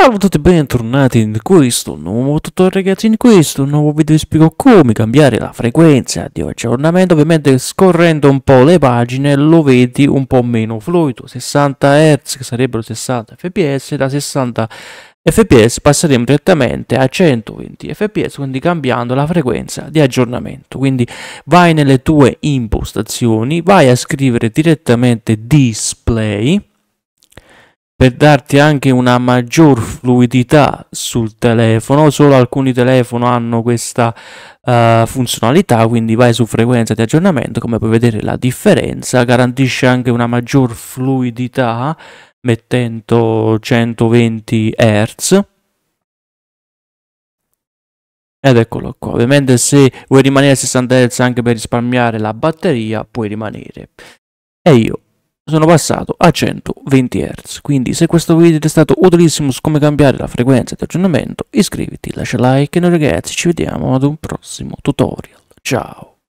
Salve a tutti e bentornati in questo nuovo tutorial ragazzi in questo nuovo video vi spiego come cambiare la frequenza di aggiornamento ovviamente scorrendo un po' le pagine lo vedi un po' meno fluido 60 Hz che sarebbero 60 fps da 60 fps passeremo direttamente a 120 fps quindi cambiando la frequenza di aggiornamento quindi vai nelle tue impostazioni vai a scrivere direttamente display per darti anche una maggior fluidità sul telefono, solo alcuni telefoni hanno questa uh, funzionalità, quindi vai su frequenza di aggiornamento, come puoi vedere la differenza, garantisce anche una maggior fluidità mettendo 120 Hz. Ed eccolo qua, ovviamente se vuoi rimanere a 60 Hz anche per risparmiare la batteria, puoi rimanere. E io sono passato a 120 Hz. Quindi se questo video ti è stato utilissimo su come cambiare la frequenza di aggiornamento, iscriviti, lascia like e noi ragazzi ci vediamo ad un prossimo tutorial. Ciao!